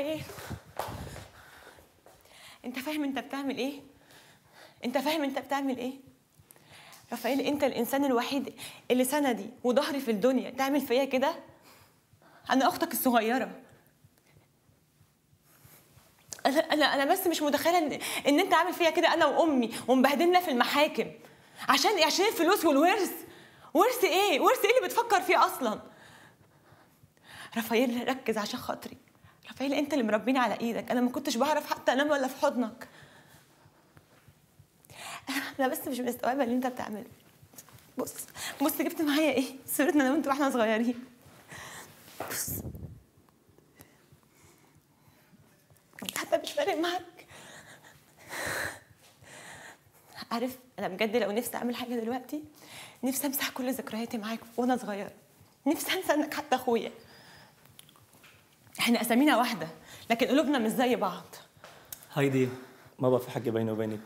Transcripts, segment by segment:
ايه انت فاهم انت بتعمل ايه انت فاهم انت بتعمل ايه رافائيل انت الانسان الوحيد اللي سندي وظهري في الدنيا تعمل فيا كده انا اختك الصغيره انا انا انا بس مش متخيله ان, إن انت عامل فيا كده انا وامي ومبهدلنا في المحاكم عشان ايه عشان الفلوس والورث ورث ايه ورث ايه اللي بتفكر فيه اصلا رافائيل ركز عشان خاطري رافائيل انت اللي مربيني على ايدك انا ما كنتش بعرف حتى انام ولا في حضنك انا بس مش مستوعبه اللي انت بتعمله بص بص جبت معايا ايه صورتنا انا وانت واحنا صغيرين بص حتى مش فارق معاك عارف انا بجد لو نفسي اعمل حاجه دلوقتي نفسي امسح كل ذكرياتي معاك وانا صغيره نفسي انسى انك حتى اخويا احنا اسامينا واحده لكن قلوبنا مش زي بعض هايدي ما بقى في حكي بيني وبينك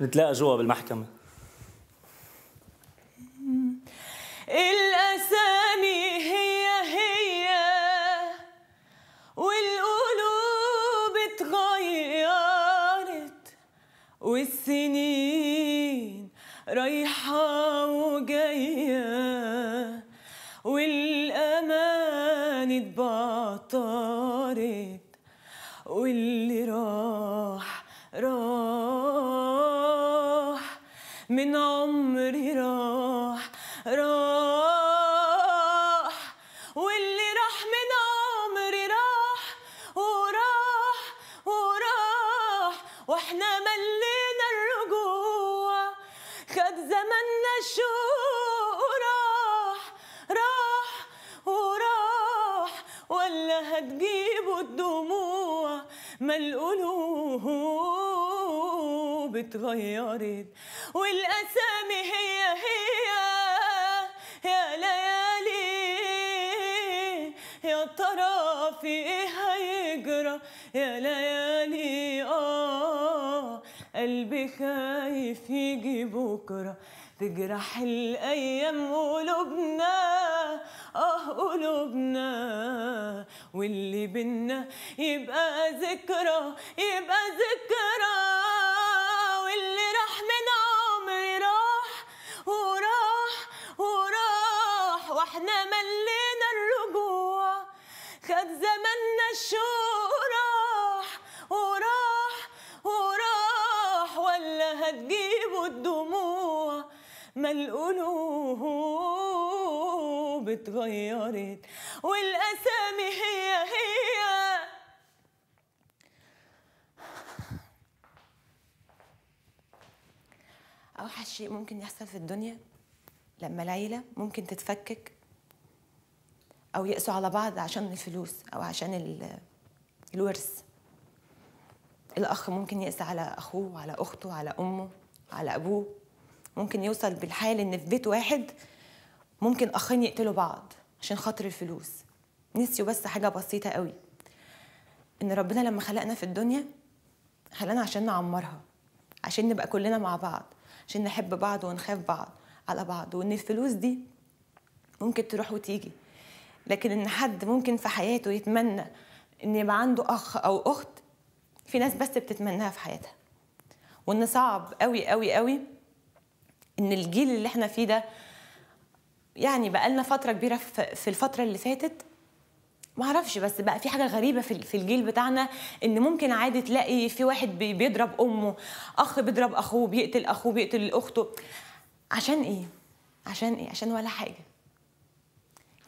نتلاقى جوا بالمحكمه الاسامي هي هي والقلوب اتغيرت والسنين رايحه وجايه والامان اتبطل طارت واللي راح راح من عمري راح راح واللي راح من عمري راح وراح وراح واحنا ملينا الرجوع خد زماننا شوق ما القلوب اتغيرت والأسامي هي هي يا ليالي يا ترى في ايه هيجرى يا ليالي اه قلبي خايف يجي بكره تجرح الايام قلوبنا اه قلوبنا واللي بينا يبقى ذكرى يبقى ذكرى واللي راح من عمري راح وراح وراح واحنا ملينا الرجوع خد زماننا الشوق راح وراح وراح ولا هتجيبوا الدموع ما القلوب القلوب اتغيرت والاسامي هي هي اوحش شيء ممكن يحصل في الدنيا لما العيله ممكن تتفكك او يقسوا على بعض عشان الفلوس او عشان الورث الاخ ممكن يقسى على اخوه على اخته على امه على ابوه ممكن يوصل بالحال ان في بيت واحد ممكن اخين يقتلوا بعض عشان خاطر الفلوس نسيوا بس حاجه بسيطه قوي ان ربنا لما خلقنا في الدنيا خلقنا عشان نعمرها عشان نبقى كلنا مع بعض عشان نحب بعض ونخاف بعض على بعض وان الفلوس دي ممكن تروح وتيجي لكن ان حد ممكن في حياته يتمنى ان يبقى عنده اخ او اخت في ناس بس بتتمناها في حياتها وان صعب قوي قوي قوي ان الجيل اللي احنا فيه ده يعني بقى لنا فترة كبيرة في الفترة اللي فاتت ما اعرفش بس بقى في حاجه غريبه في الجيل بتاعنا ان ممكن عادي تلاقي في واحد بيضرب امه اخ بيضرب اخوه بيقتل اخوه بيقتل اخته عشان ايه عشان ايه عشان ولا حاجه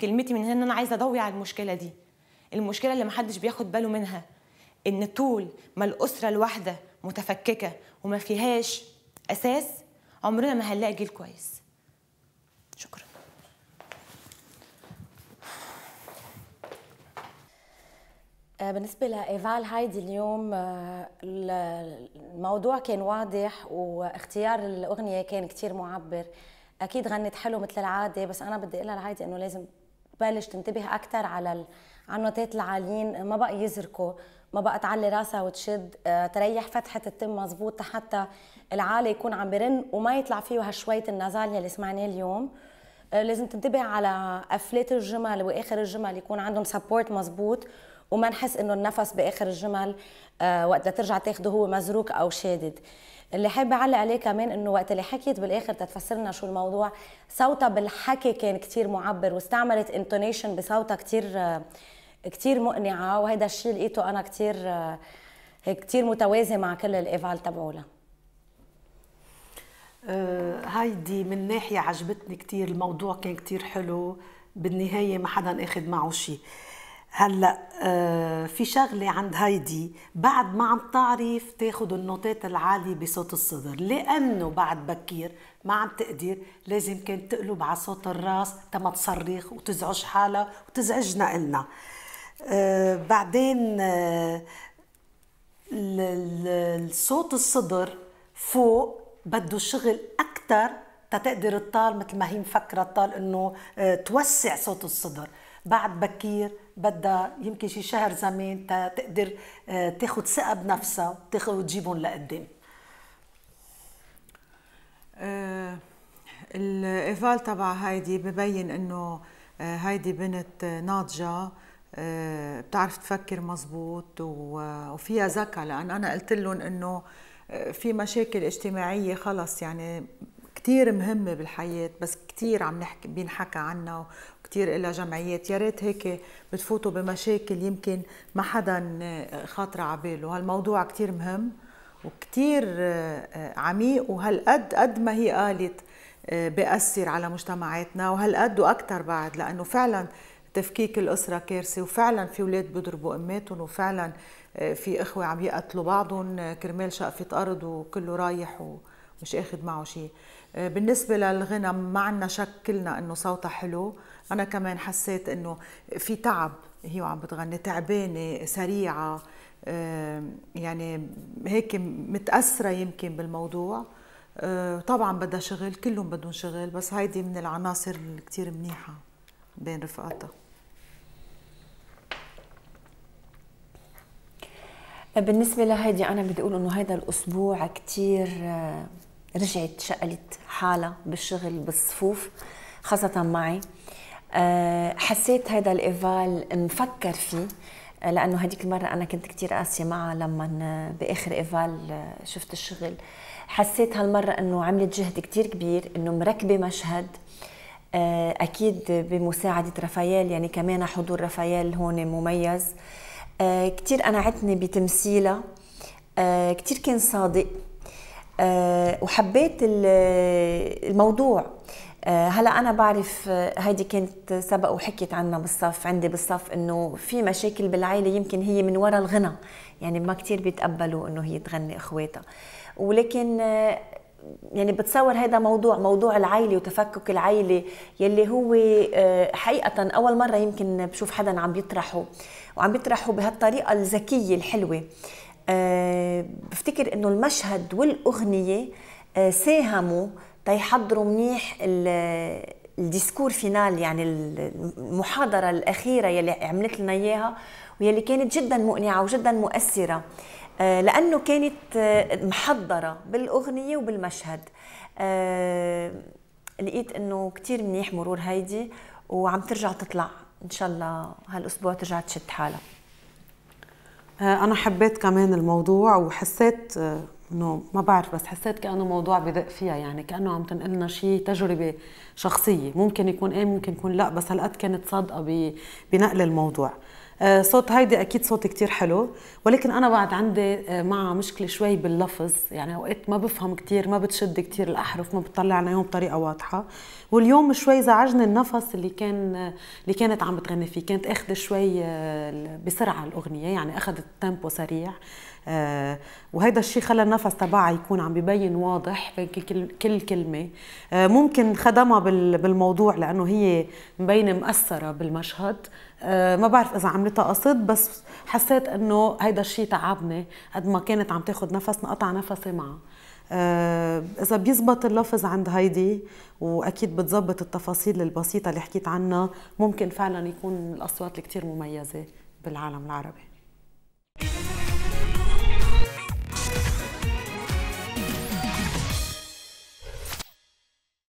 كلمتي من هنا ان انا عايزه اضوي على المشكله دي المشكله اللي محدش بياخد باله منها ان طول ما الاسره الواحده متفككه وما فيهاش اساس عمرنا ما هنلاقي جيل كويس شكرا آه، بالنسبة لإيفال هايدي اليوم آه، الموضوع كان واضح واختيار الأغنية كان كتير معبر أكيد غنت حلو مثل العادة بس أنا بدي أقول لهايدي إنه لازم تبلش تنتبه أكثر على النوتات العاليين ما بقى يزركوا ما بقى تعلي راسها وتشد آه، تريح فتحة التم مظبوط حتى العالي يكون عم برن وما يطلع فيه هالشوية النزال يلي سمعناه اليوم لازم تنتبه على قفلات الجمل واخر الجمل يكون عندهم سبورت مظبوط وما نحس انه النفس باخر الجمل آه، وقت ترجع تاخده هو مزروق او شادد اللي حابه اعلق عليه كمان انه وقت اللي حكيت بالاخر تتفسر لنا شو الموضوع صوتها بالحكي كان كتير معبر واستعملت انتونيشن بصوتها كتير آه، كتير مقنعه وهيدا الشيء لقيته انا كتير آه، هيك كتير متوازي مع كل الايفال تبعولها هايدي من ناحيه عجبتني كتير الموضوع كان كتير حلو بالنهايه ما حدا اخذ معه شيء هلا آه في شغله عند هايدي بعد ما عم تعرف تاخذ النوتات العالية بصوت الصدر لانه بعد بكير ما عم تقدر لازم كان تقلب على صوت الراس تما تصرخ وتزعج حالها وتزعجنا النا آه بعدين آه الصوت الصدر فوق بده شغل اكثر تتقدر تطال مثل ما هي مفكره تطال انه آه، توسع صوت الصدر بعد بكير بدها يمكن شي شهر زمان تقدر آه، تاخذ ثقه بنفسها وتاخذ وتجيبهم لقدام آه، الايفال تبع هايدي ببين انه آه، هايدي بنت ناضجه بتعرف تفكر مزبوط وفيها ذكاء لان انا قلت لهم انه في مشاكل اجتماعيه خلص يعني كتير مهمة بالحياة بس كتير عم نحكي بينحكى عنها وكتير إلها جمعيات يا ريت هيك بتفوتوا بمشاكل يمكن ما حدا خاطر عباله هالموضوع كتير مهم وكتير آه، عميق وهالقد قد ما هي قالت آه، بأثر على مجتمعاتنا وهالقد وأكثر بعد لأنه فعلا تفكيك الأسرة كارثة وفعلا في ولاد بيضربوا أماتهم وفعلا آه، في إخوة عم يقتلوا بعضهم كرمال شقفة أرض وكله رايح ومش أخذ معه شيء آه، بالنسبة للغنم ما عنا شك كلنا انه صوتها حلو انا كمان حسيت انه في تعب هي وعم بتغني تعبانة سريعة آه، يعني هيك متأثرة يمكن بالموضوع آه، طبعا بدها شغل كلهم بدهم شغل بس هيدي من العناصر الكتير منيحة بين رفقاتها بالنسبة لهيدي أنا بدي أقول إنه هذا الأسبوع كتير رجعت شقلت حالها بالشغل بالصفوف خاصة معي آه، حسيت هذا الإيفال مفكر فيه آه، لأنه هديك المرة أنا كنت كتير قاسية معها لما آه، بآخر إيفال شفت الشغل حسيت هالمرة أنه عملت جهد كتير كبير أنه مركبة مشهد أكيد بمساعدة رافائيل يعني كمان حضور رافائيل هون مميز كتير قنعتني بتمثيلها كتير كان صادق آه، وحبيت الموضوع آه، هلا انا بعرف آه، هيدي كانت سبق وحكيت عنها بالصف عندي بالصف انه في مشاكل بالعائله يمكن هي من وراء الغنى يعني ما كتير بيتقبلوا انه هي تغني اخواتها ولكن يعني بتصور هذا موضوع موضوع العائله وتفكك العائله يلي هو حقيقه اول مره يمكن بشوف حدا عم بيطرحه وعم بيطرحه بهالطريقه الذكيه الحلوه آه، بفتكر انه المشهد والاغنيه آه، ساهموا تيحضروا منيح الديسكور فينال يعني المحاضره الاخيره يلي عملت لنا اياها ويلي كانت جدا مقنعه وجدا مؤثره آه، لانه كانت محضره بالاغنيه وبالمشهد لقيت انه كثير منيح مرور هيدي وعم ترجع تطلع ان شاء الله هالاسبوع ترجع تشد حالها آه، انا حبيت كمان الموضوع وحسيت آه، انه ما بعرف بس حسيت كانه موضوع بدق فيها يعني كانه عم تنقلنا شيء تجربه شخصيه ممكن يكون ايه ممكن يكون لا بس هالقد كانت صادقه بنقل الموضوع آه، صوت هيدي اكيد صوت كتير حلو ولكن انا بعد عندي آه، مع مشكله شوي باللفظ يعني اوقات ما بفهم كتير ما بتشد كتير الاحرف ما بتطلع عليهم بطريقه واضحه واليوم شوي زعجني النفس اللي كان آه، اللي كانت عم بتغني فيه كانت اخذ شوي بسرعه الاغنيه يعني اخذت تيمبو سريع وهذا الشيء خلى النفس تبعها يكون عم ببين واضح في كل, كلمه ممكن خدمها بالموضوع لانه هي مبينه مأثره بالمشهد آه، ما بعرف اذا عملتها قصد بس حسيت انه هيدا الشيء تعبني قد ما كانت عم تاخذ نفس نقطع نفسي معها آه، اذا بيزبط اللفظ عند هيدي واكيد بتزبط التفاصيل البسيطه اللي حكيت عنها ممكن فعلا يكون الاصوات الكتير مميزه بالعالم العربي